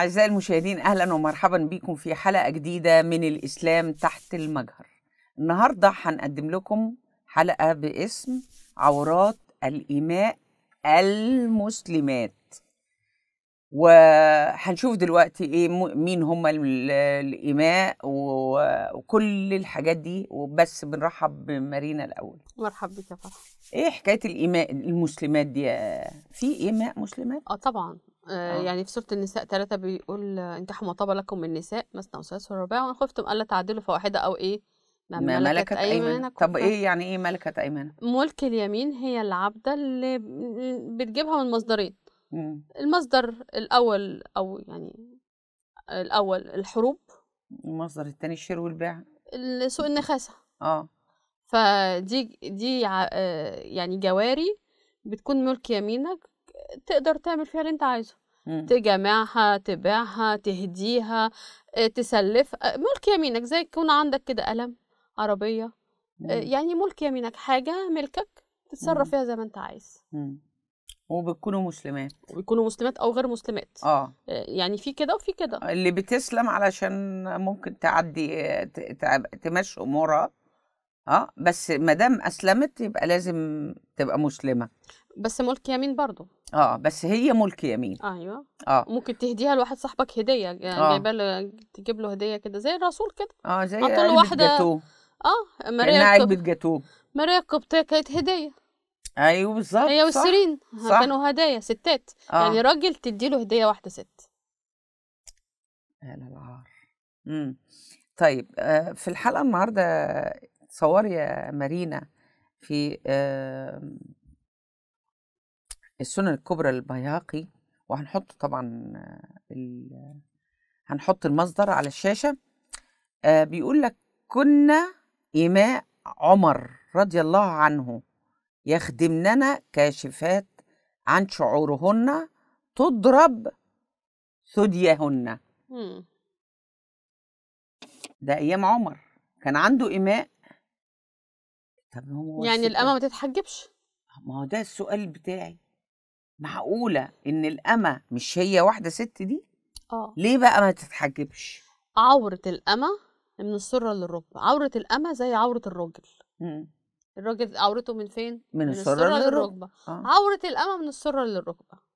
أعزائي المشاهدين أهلا ومرحبا بكم في حلقة جديدة من الإسلام تحت المجهر النهاردة هنقدم لكم حلقة باسم عورات الإيماء المسلمات وهنشوف دلوقتي ايه مين هم الإيماء وكل الحاجات دي وبس بنرحب بمارينا الاول مرحب بك يا فرح ايه حكايه الايماء المسلمات دي في ايماء مسلمات اه طبعا آه، آه. يعني في سورة النساء ثلاثة بيقول آه، انكحوا ما طاب لكم من النساء مثنى وثلاث ورباع وان خفتم ألا تعدلوا فواحدة أو إيه ما ملكت, ملكت أيمانك طب إيه يعني إيه ملكت ايمانك ملك اليمين هي العبدة اللي بتجيبها من مصدرين مم. المصدر الأول أو يعني الأول الحروب المصدر الثاني الشير والبيع سوق النخاسة اه فدي دي يعني جواري بتكون ملك يمينك تقدر تعمل فيها اللي انت عايزه تجمعها تبيعها تهديها آه، تسلف آه، ملك يمينك زي يكون عندك كده قلم عربية آه، يعني ملك يمينك حاجة ملكك تتصرف فيها زي ما انت عايز وبتكونوا مسلمات وبيكونوا مسلمات او غير مسلمات اه يعني في كده وفي كده اللي بتسلم علشان ممكن تعدي تمشي امورها اه بس ما دام اسلمت يبقى لازم تبقى مسلمه بس ملك يمين برضه اه بس هي ملك يمين ايوه اه ممكن تهديها لواحد صاحبك هديه يعني آه. جايبه تجيب له هديه كده زي الرسول كده اه زي علبه واحدة... جاتوه اه ماريا علبه ماريا القبطيه كانت هديه ايوه بالظبط هي وسيرين كانوا هدايا ستات آه. يعني راجل تدي له هديه واحده ست يا العار امم طيب آه في الحلقه النهارده صور يا مارينا في آه السنن الكبرى للبيهقي وهنحط طبعا هنحط المصدر على الشاشة آه بيقول لك كنا إماء عمر رضي الله عنه يخدمننا كاشفات عن شعورهن تضرب ثديهن ده أيام عمر كان عنده إماء طب هو يعني الأمة ما تتحجبش ما هو ده السؤال بتاعي معقولة إن الأما مش هي واحدة ست دي؟ اه ليه بقى ما تتحجبش؟ عورة الأما من السرة للركبة، عورة الأما زي عورة الراجل. مم. الراجل عورته من فين؟ من, من السرة, السرة للركبة. آه. عورة الأما من السرة للركبة.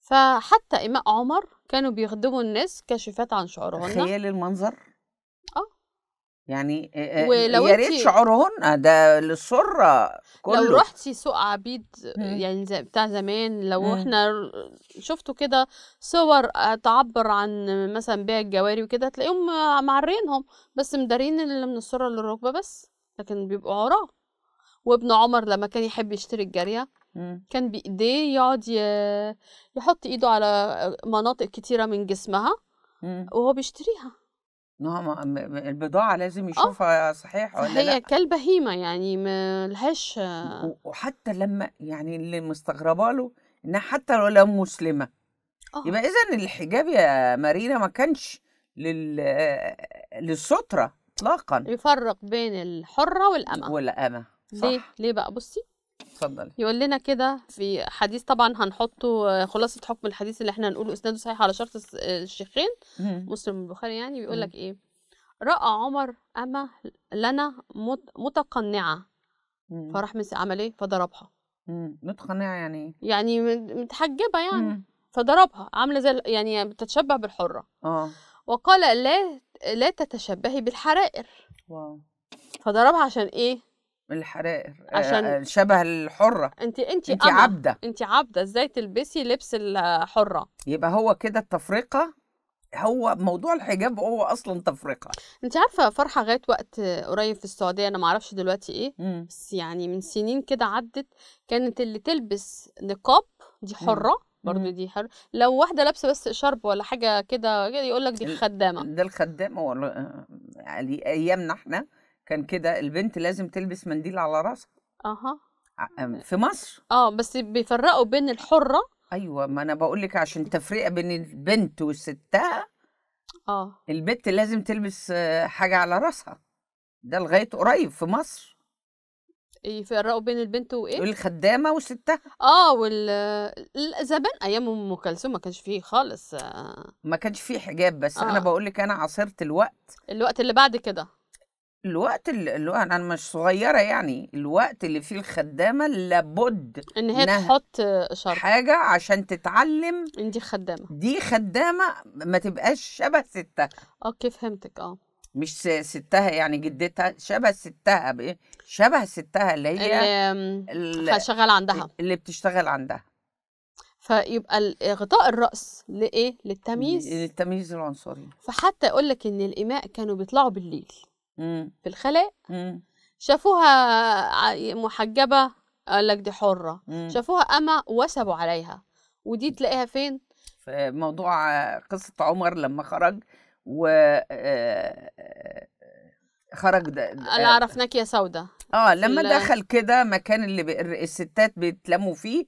فحتى إماء عمر كانوا بيخدموا الناس كاشفات عن شعرهن. تخيل المنظر. يعني ولو يا ريت شعورهن آه، ده للسره كله لو رحتي سوق عبيد إمم. يعني زي بتاع زمان لو مم. احنا شفتوا كده صور آه، تعبر عن مثلا بيع الجواري وكده تلاقيهم معرينهم بس مدارين اللي من السره للركبه بس لكن بيبقوا عراه وابن عمر لما كان يحب يشتري الجاريه مم. كان بايديه يقعد يحط ايده على مناطق كتيره من جسمها مم. وهو بيشتريها نعم البضاعة لازم آه، يشوفها صحيح ولا هي لا. كالبهيمة يعني لهاش وحتى لما يعني اللي مستغربة له انها حتى لو لم مسلمة أوه. يبقى اذا الحجاب يا مارينا ما كانش لل للسترة اطلاقا يفرق بين الحرة والأمة والأمة صح ليه ليه بقى بصي اتفضل يقول لنا كده في حديث طبعا هنحطه آه، خلاصه حكم الحديث اللي احنا هنقوله اسناده صحيح على شرط آه، الشيخين مسلم والبخاري يعني بيقول لك ايه راى عمر اما لنا متقنعه فراح عمل ايه فضربها متقنعه يعني ايه يعني متحجبه يعني فضربها عامله زي يعني بتتشبه بالحره اه وقال لا لا تتشبهي بالحرائر واو فضربها عشان ايه الحرائر عشان آه، آه، شبه الحره انت انت انت عبده انت عبده ازاي تلبسي لبس الحره يبقى هو كده التفرقه هو موضوع الحجاب هو اصلا تفرقه انت عارفه فرحه لغايه وقت قريب في السعوديه انا ما اعرفش دلوقتي ايه م. بس يعني من سنين كده عدت كانت اللي تلبس نقاب دي حره م. برضه دي حر لو واحده لابسه بس شرب ولا حاجه كده يقول لك دي الخدامه ده الخدامه ولا آه، يعني ايامنا احنا كان كده البنت لازم تلبس منديل على راسها اها في مصر اه بس بيفرقوا بين الحره ايوه ما انا بقول لك عشان تفرقه بين البنت وستها اه البنت لازم تلبس آه، حاجه على راسها ده لغايه قريب في مصر يفرقوا بين البنت وايه؟ الخدامه وستها اه وال زمان ايام ام كلثوم ما كانش فيه خالص آه. ما كانش فيه حجاب بس آه. انا بقول لك انا عاصرت الوقت الوقت اللي بعد كده الوقت اللي انا مش صغيره يعني الوقت اللي فيه الخدامه لابد ان هي تحط شرط حاجه عشان تتعلم ان دي خدامه دي خدامه ما تبقاش شبه ستها اوكي فهمتك اه مش ستها يعني جدتها شبه ستها بايه شبه ستها اللي هي اللي شغال عندها اللي بتشتغل عندها فيبقى غطاء الراس لايه للتمييز للتمييز العنصري فحتى اقول لك ان الاماء كانوا بيطلعوا بالليل في الخلاء شافوها محجبه قال لك دي حره مم. شافوها اما وثبوا عليها ودي تلاقيها فين في موضوع قصه عمر لما خرج و آه، آه، خرج ده آه، انا عرفناك يا سوده اه لما ال... دخل كده مكان اللي الستات بيتلموا فيه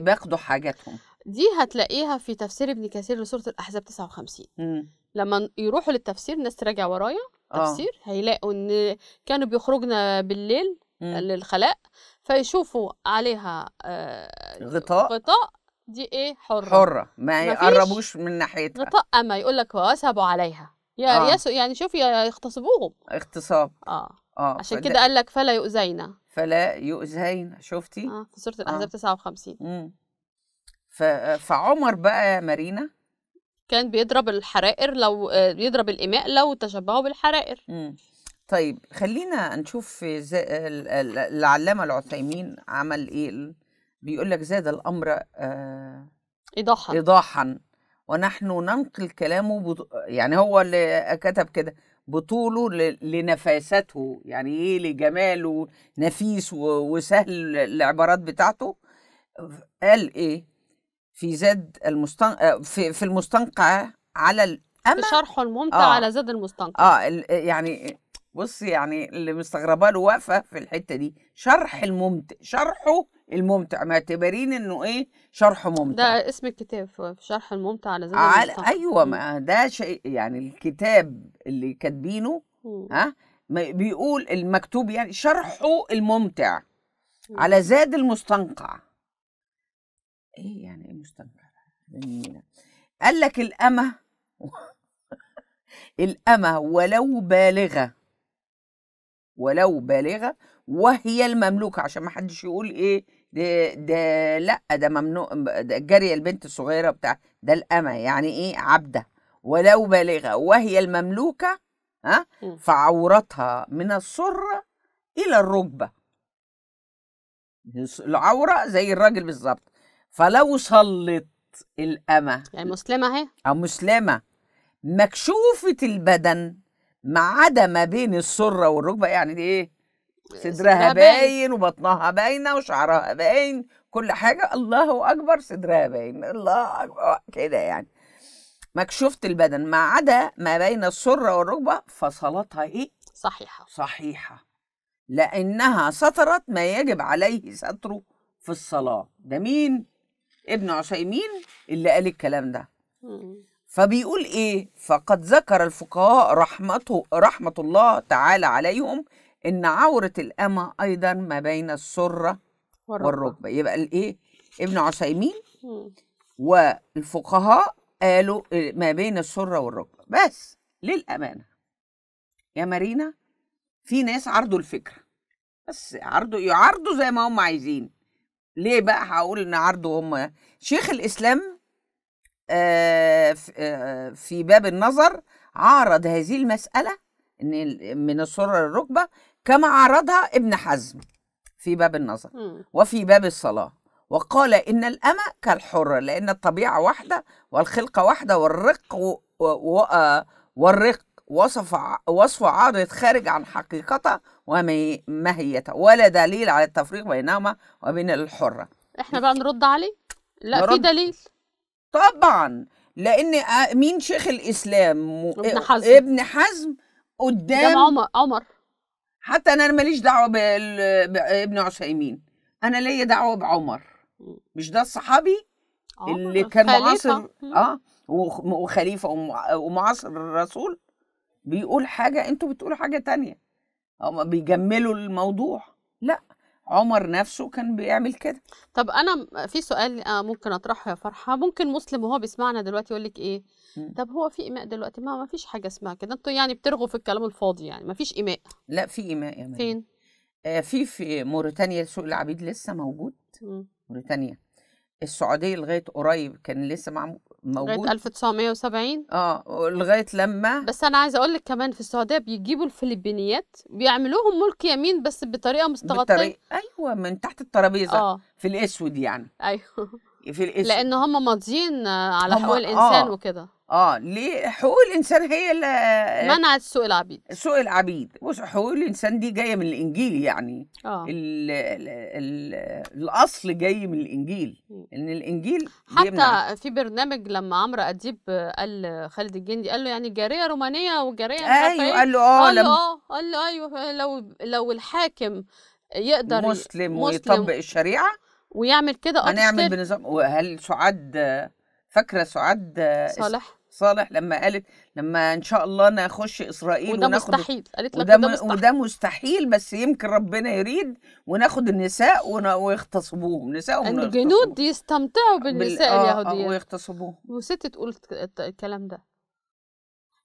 بياخدوا حاجاتهم دي هتلاقيها في تفسير ابن كثير لسوره الاحزاب 59 مم. لما يروحوا للتفسير الناس تراجع ورايا آه. تفسير هيلاقوا ان كانوا بيخرجنا بالليل إمم. للخلاء فيشوفوا عليها آه غطاء غطاء دي ايه حره حره ما يقربوش من ناحيتها غطاء اما يقول لك وسبوا عليها يا آه. يا يعني شوف يغتصبوهم اغتصاب اه اه عشان كده قال لك فلا يؤذينا فلا يؤذينا شفتي اه في سوره آه. الاحزاب آه. 59 امم فعمر بقى مارينا كان بيضرب الحرائر لو بيضرب آه، الإماء لو تشبهوا بالحرائر مم. طيب خلينا نشوف آه، العلامة العثيمين عمل إيه بيقول لك زاد الأمر آه إيضاحا إيضاحا ونحن ننقل كلامه بط... يعني هو اللي كتب كده بطوله ل... لنفاسته يعني ايه لجماله نفيس و... وسهل العبارات بتاعته قال ايه في زاد المستن... آه، في, في المستنقع على الأمل شرحه الممتع آه. على زاد المستنقع اه يعني بص يعني اللي مستغربه له واقفه في الحته دي شرح الممتع شرحه الممتع معتبرين انه ايه شرحه ممتع ده اسم الكتاب في شرح الممتع على زاد على ايوه ما ده شيء يعني الكتاب اللي كاتبينه ها بيقول المكتوب يعني شرحه الممتع على زاد المستنقع ايه يعني جميلة قال لك الأمة الأمة ولو بالغة ولو بالغة وهي المملوكة عشان ما حدش يقول إيه ده, ده لا ده ممنوع ده جارية البنت الصغيرة بتاع ده الأمة يعني إيه عبدة ولو بالغة وهي المملوكة ها فعورتها من السرة إلى الركبة العورة زي الراجل بالظبط فلو صلت الأمة المسلمة يعني أهي أو مسلمة مكشوفة البدن مع عدم بين السرة والركبة يعني دي إيه؟, إيه، صدرها باين وبطنها باينة وشعرها باين كل حاجة الله أكبر صدرها باين الله أكبر كده يعني مكشوفة البدن ما عدا ما بين السرة والركبة فصلاتها إيه؟ صحيحة صحيحة لأنها سترت ما يجب عليه ستره في الصلاة ده مين؟ ابن عثيمين اللي قال الكلام ده فبيقول ايه فقد ذكر الفقهاء رحمته رحمه الله تعالى عليهم ان عوره الامه ايضا ما بين السره والركبه يبقى الايه ابن عثيمين والفقهاء قالوا ما بين السره والركبه بس للامانه يا مارينا في ناس عرضوا الفكره بس عرضوا يعرضوا زي ما هم عايزين ليه بقى هقول ان عرضه هم شيخ الاسلام آه، آه، في باب النظر عارض هذه المساله ان من السره الركبه كما عارضها ابن حزم في باب النظر وفي باب الصلاه وقال ان الامه كالحره لان الطبيعه واحده والخلقه واحده والرق آه، والرق وصف وصف عارض خارج عن حقيقته وماهيتها ولا دليل على التفريق بينهما وبين الحرة احنا بقى نرد عليه لا نرد. في دليل طبعا لان مين شيخ الاسلام ابن حزم ابن حزم قدام عمر عمر حتى انا ماليش دعوه بابن عثيمين انا ليا دعوه بعمر مش ده الصحابي اللي كان معاصر اه وخليفه ومعاصر الرسول بيقول حاجة انتوا بتقولوا حاجة تانية هما بيجملوا الموضوع لا عمر نفسه كان بيعمل كده طب انا في سؤال آه، ممكن اطرحه يا فرحه ممكن مسلم وهو بيسمعنا دلوقتي يقول لك ايه م. طب هو في ايماء دلوقتي ما ما فيش حاجه اسمها كده انتوا يعني بترغوا في الكلام الفاضي يعني ما فيش ايماء لا في ايماء يا مريم فين آه في في موريتانيا سوق العبيد لسه موجود م. موريتانيا السعوديه لغايه قريب كان لسه معمول موجود لغايه 1970 اه لغايه لما بس انا عايزه اقول لك كمان في السعوديه بيجيبوا الفلبينيات بيعملوهم ملك يمين بس بطريقه مستغطيه بطريقة ايوه من تحت الترابيزه آه. في الاسود يعني ايوه في الاسود لان هم ماضيين آه، على حقوق آه. الانسان آه. وكده اه ليه حقوق الانسان هي اللي آه، منعت سوق العبيد سوق العبيد بص حقوق الانسان دي جايه من الانجيل يعني اه الـ الـ الاصل جاي من الانجيل ان الانجيل حتى بيمنع. في برنامج لما عمرو اديب قال خالد الجندي قال له يعني جاريه رومانيه وجاريه ايوه إيه؟ قال له اه قال له اه قال له ايوه لو لو الحاكم يقدر مسلم, مسلم ويطبق الشريعه ويعمل كده آه، هنعمل بنظام وهل سعاد فاكره سعاد صالح صالح لما قالت لما ان شاء الله نخش اسرائيل وده وناخد مستحيل قالت لك وده, وده مستحيل وده مستحيل بس يمكن ربنا يريد وناخد النساء ويغتصبوهم نساء الجنود يستمتعوا بالنساء بال... آه، آه، اليهوديه آه ويغتصبوهم وست تقول الكلام ده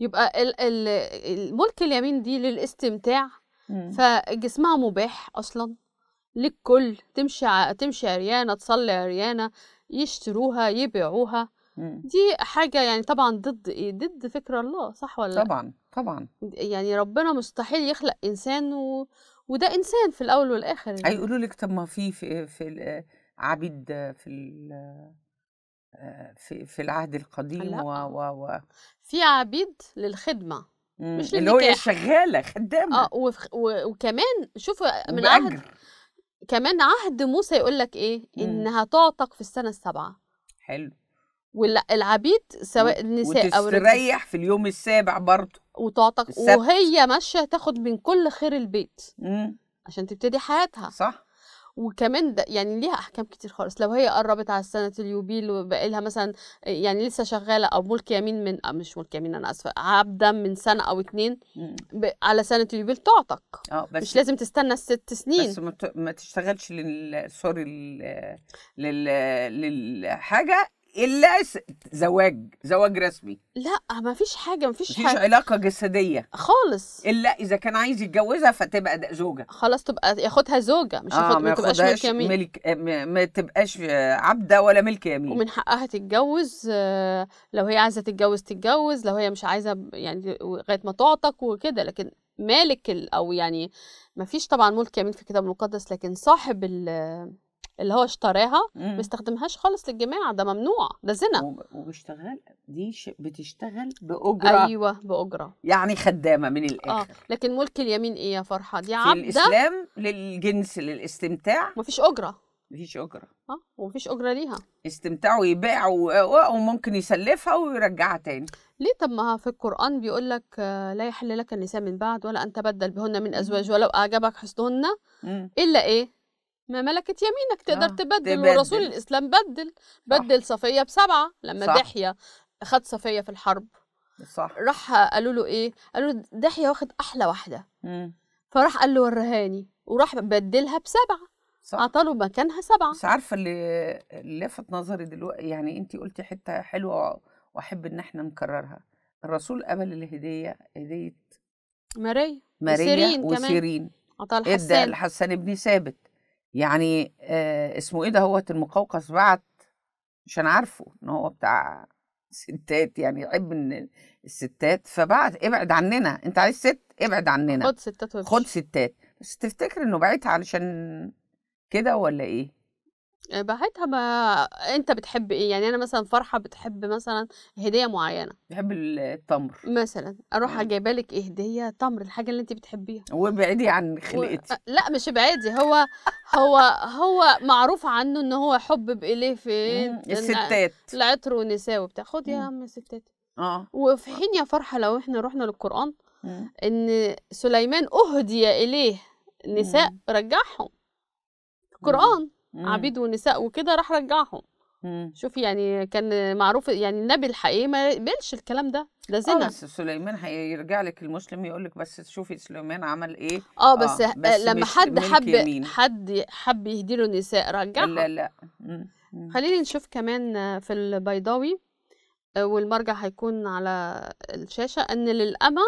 يبقى ال... ال... الملك اليمين دي للاستمتاع فجسمها مباح اصلا للكل تمشي تمشي عريانه تصلي عريانه يشتروها يبيعوها دي حاجة يعني طبعا ضد إيه؟ ضد فكر الله صح ولا طبعا طبعا يعني ربنا مستحيل يخلق إنسان و... وده إنسان في الأول والآخر يعني. هيقولوا لك طب ما في في, في عبيد في في في العهد القديم و و و في عبيد للخدمه مم. مش اللي هو شغاله خدامه اه و... و... وكمان شوفوا من عهد كمان عهد موسى يقول لك ايه مم. انها تعتق في السنه السابعه حلو والعبيد سواء النساء او الرجال وتستريح في اليوم السابع برضه وتعتق... السبت. وهي ماشيه تاخد من كل خير البيت مم. عشان تبتدي حياتها صح وكمان ده يعني ليها احكام كتير خالص لو هي قربت على سنه اليوبيل وبقى لها مثلا يعني لسه شغاله او ملك يمين من أو مش ملك يمين انا اسفه عبدا من سنه او اتنين ب... على سنه اليوبيل تعتق اه بس مش لازم تستنى الست سنين بس ما تشتغلش لل سوري لل... لل... للحاجه الا زواج زواج رسمي لا ما فيش حاجه ما فيش حاجه علاقه جسديه خالص الا اذا كان عايز يتجوزها فتبقى ده زوجه خلاص تبقى ياخدها زوجه مش آه ما تبقاش ملك يمين ملك آه، ما تبقاش آه، عبده ولا ملك يمين ومن حقها تتجوز آه، لو هي عايزه تتجوز تتجوز لو هي مش عايزه يعني لغايه ما تعتق وكده لكن مالك او يعني ما فيش طبعا ملك يمين في الكتاب المقدس لكن صاحب اللي هو اشتراها ما استخدمهاش خالص للجماع ده ممنوع ده زنا وبيشتغل دي بتشتغل باجره ايوه باجره يعني خدامه من آه، الاخر آه. لكن ملك اليمين ايه يا فرحه دي عبده في الاسلام للجنس للاستمتاع مفيش اجره مفيش اجره اه ومفيش اجره ليها استمتاع ويباع وممكن يسلفها ويرجعها تاني ليه طب ما في القران بيقول لك آه، لا يحل لك النساء من بعد ولا ان تبدل بهن من ازواج ولو اعجبك حسنهن الا ايه ما ملكت يمينك تقدر آه. تبدل, تبدل ورسول الاسلام بدل بدل صح. صفيه بسبعه لما دحيه خد صفيه في الحرب صح راح قالوا له ايه قالوا له دحيه واخد احلى واحده فراح قال له ورهاني وراح بدلها بسبعه صح اعطاله مكانها سبعه مش عارفه اللي لفت نظري دلوقتي يعني انت قلتي حته حلوه واحب ان احنا نكررها الرسول قبل الهديه هديه ماريا ماريا وسيرين, وسيرين. كمان عطاها إيه الحسان ادى الحسان ابن ثابت يعني آه اسمه ايه ده هو المقوقص بعت مش انا عارفه ان هو بتاع ستات يعني يحب ان الستات فبعت ابعد عننا انت عايز ست ابعد عننا خد ستات خد ستات بس تفتكر انه بعتها علشان كده ولا ايه بعدها ما انت بتحب ايه يعني انا مثلا فرحه بتحب مثلا هديه معينه بحب التمر مثلا اروح آه. جايبه لك ايه هديه تمر الحاجه اللي انت بتحبيها وابعدي عن خلقتي و... لا مش ابعدي هو هو هو معروف عنه ان هو حب بايه في الستات العطر والنساء وبتاع خد يا عم ستات اه وفي حين يا فرحه لو احنا رحنا للقران مم. ان سليمان اهدي اليه نساء مم. رجعهم قران امم. عبيد ونساء وكده راح رجعهم امم. شوف يعني كان معروف يعني النبي الحقيقي ما يقبلش الكلام ده ده زنا بس سليمان هيرجع لك المسلم يقول لك بس شوفي سليمان عمل ايه اه بس, آه بس لما حد حب يمين. حد حب يهدي له النساء رجعهم لا لا امم، خليني نشوف كمان في البيضاوي آه، والمرجع هيكون على الشاشه ان للامه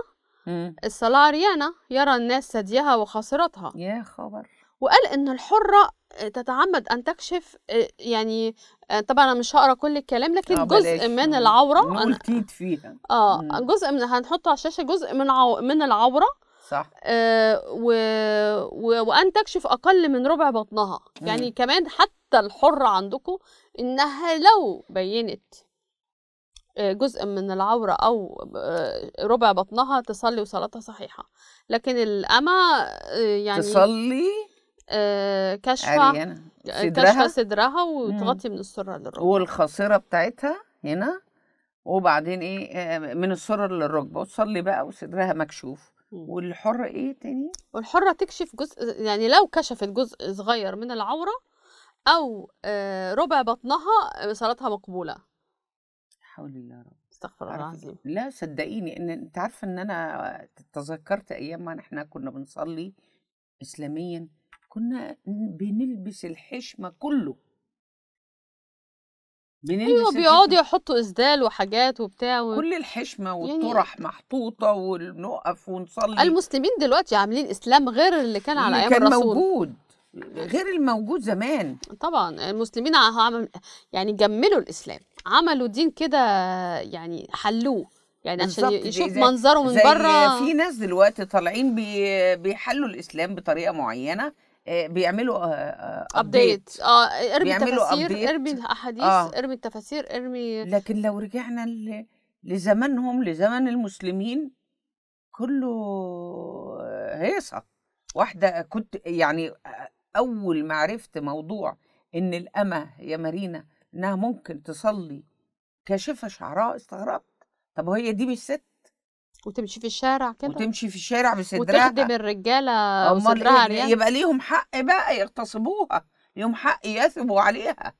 الصلاه عريانه يرى الناس ثديها وخاصرتها يا خبر وقال ان الحره تتعمد ان تكشف آه، يعني آه، طبعا انا مش هقرا كل الكلام لكن آه جزء من العوره ملتيت فيها اه مم. جزء من هنحطه على الشاشه جزء من عو من العوره صح آه و... و... وان تكشف اقل من ربع بطنها يعني مم. يعني كمان حتى الحره عندكم انها لو بينت آه، جزء من العورة أو ربع بطنها تصلي وصلاتها صحيحة لكن الاما يعني تصلي آه، كشفه صدرها كشفه صدرها وتغطي من السره للركبه والخاصره بتاعتها هنا وبعدين ايه آه، من السره للركبه وتصلي بقى وصدرها مكشوف والحره ايه تاني والحره تكشف جزء يعني لو كشفت جزء صغير من العوره او آه، ربع بطنها صلاتها مقبوله حول الله رب استغفر الله العظيم لا صدقيني ان انت عارفه ان انا تذكرت ايام ما احنا كنا بنصلي اسلاميا كنا بنلبس الحشمه كله بنلبس ايوه بيقعدوا يحطوا اسدال وحاجات وبتاع و... كل الحشمه يعني والطرح يعني... محطوطه ونقف ونصلي المسلمين دلوقتي عاملين اسلام غير اللي كان على ايام الرسول موجود غير الموجود زمان طبعا المسلمين يعني جملوا الاسلام عملوا دين كده يعني حلوه يعني عشان يشوف منظره من بره في ناس دلوقتي طالعين بيحلوا الاسلام بطريقه معينه آه، بيعملوا ابديت آه،, آه،, اه ارمي تفاسير ارمي الاحاديث آه. ارمي التفاسير ارمي لكن لو رجعنا لزمنهم لزمن المسلمين كله هيصه واحده كنت يعني اول ما عرفت موضوع ان الامه يا مارينا انها ممكن تصلي كاشفه شعراء استغربت طب هي دي مش ست وتمشي في الشارع كده وتمشي في الشارع بصدرها وتخدم الرجاله بصدرها إيه يعني. إيه؟ يبقى ليهم حق بقى يغتصبوها ليهم حق يثبوا عليها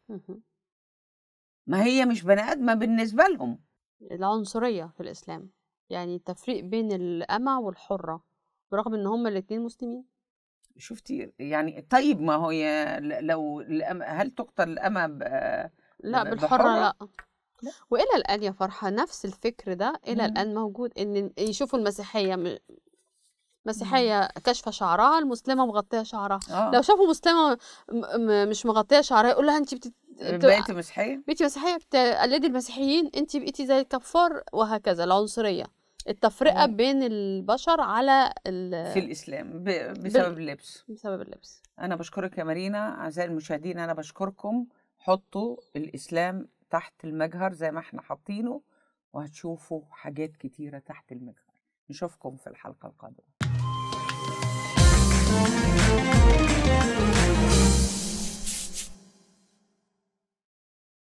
ما هي مش بني ادمه بالنسبه لهم العنصريه في الاسلام يعني تفريق بين الامع والحرة برغم إن هما الاثنين مسلمين شفتي يعني طيب ما هو لو هل تقتل الأمة لا بالحرة لا والى الان يا فرحه نفس الفكر ده الى مم. الان موجود ان يشوفوا المسيحيه مسيحيه إمم. كاشفه شعرها المسلمه مغطيه شعرها آه. لو شافوا مسلمه مش مغطيه شعرها يقول لها انت آه، بت... بقيتي مسيحيه بقيتي مسيحيه بتقلدي المسيحيين انت بقيتي زي الكفار وهكذا العنصريه التفرقه مم. بين البشر على ال... في الاسلام ب... بسبب بال... اللبس بسبب اللبس انا بشكرك يا مارينا اعزائي المشاهدين انا بشكركم حطوا الاسلام تحت المجهر زي ما احنا حاطينه وهتشوفوا حاجات كتيرة تحت المجهر نشوفكم في الحلقة القادمة